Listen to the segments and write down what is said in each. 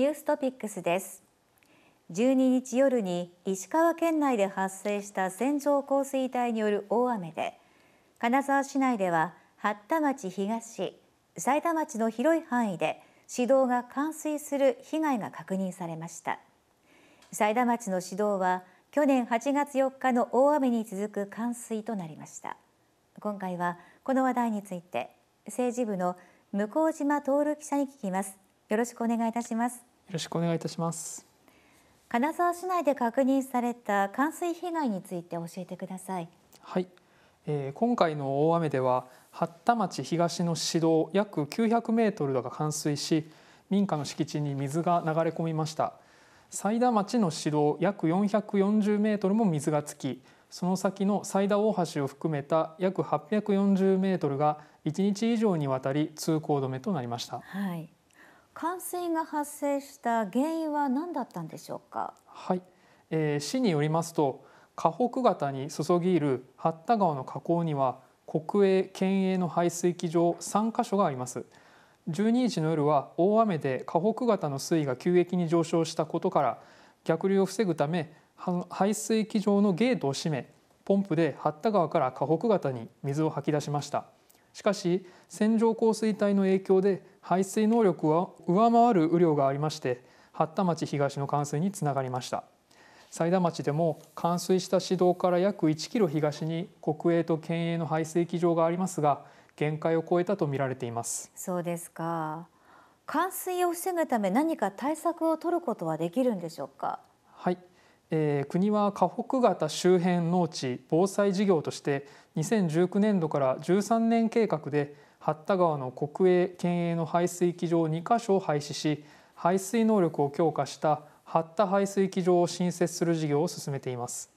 ニューストピックスです12日夜に石川県内で発生した線状降水帯による大雨で金沢市内では八田町東さいた町の広い範囲で市道が冠水する被害が確認されましたさいた町の市道は去年8月4日の大雨に続く冠水となりました今回はこの話題について政治部の向島徹記者に聞きますよろしくお願いいたしますよろしくお願いいたします金沢市内で確認された冠水被害について教えてくださいはい、えー、今回の大雨では八田町東の市道約900メートルが冠水し民家の敷地に水が流れ込みました斉田町の市道約440メートルも水がつきその先の斉田大橋を含めた約840メートルが1日以上にわたり通行止めとなりました、はい冠水が発生した原因は何だったんでしょうか。はい、えー、市によりますと河北型に注ぎ入る八田川の河口には国営県営の排水機場三箇所があります。十二日の夜は大雨で河北型の水位が急激に上昇したことから逆流を防ぐため排水機場のゲートを閉めポンプで八田川から河北型に水を吐き出しました。しかし線状降水帯の影響で排水能力は上回る雨量がありまして八田町東の冠水につながりました埼田町でも冠水した市道から約1キロ東に国営と県営の排水機場がありますが限界を超えたと見られていますそうですか冠水を防ぐため何か対策を取ることはできるんでしょうかはいえ国は河北型周辺農地防災事業として2019年度から13年計画で八田川の国営県営の排水機場2か所を廃止し排水能力を強化した八田排水機場を新設する事業を進めています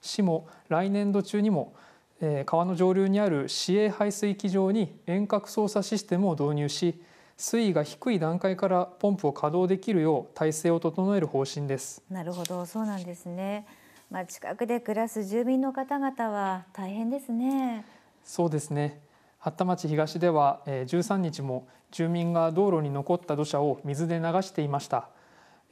市も来年度中にも、え川の上流にある市営排水機場に遠隔操作システムを導入し水位が低い段階からポンプを稼働できるよう体制を整える方針ですなるほどそうなんですねまあ近くで暮らす住民の方々は大変ですねそうですね八田町東では、えー、13日も住民が道路に残った土砂を水で流していました、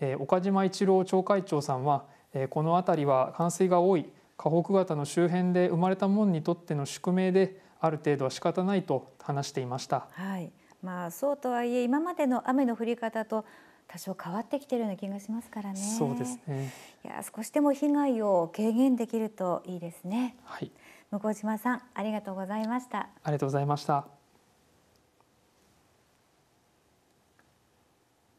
えー、岡島一郎町会長さんは、えー、この辺りは冠水が多い河北型の周辺で生まれたもんにとっての宿命である程度は仕方ないと話していました、はいまあ、そうとはいえ今までの雨の降り方と多少変わってきてるような気がしますからね。そうですね。いや少しでも被害を軽減できるといいですね。はい。向島さんありがとうございました。ありがとうございました。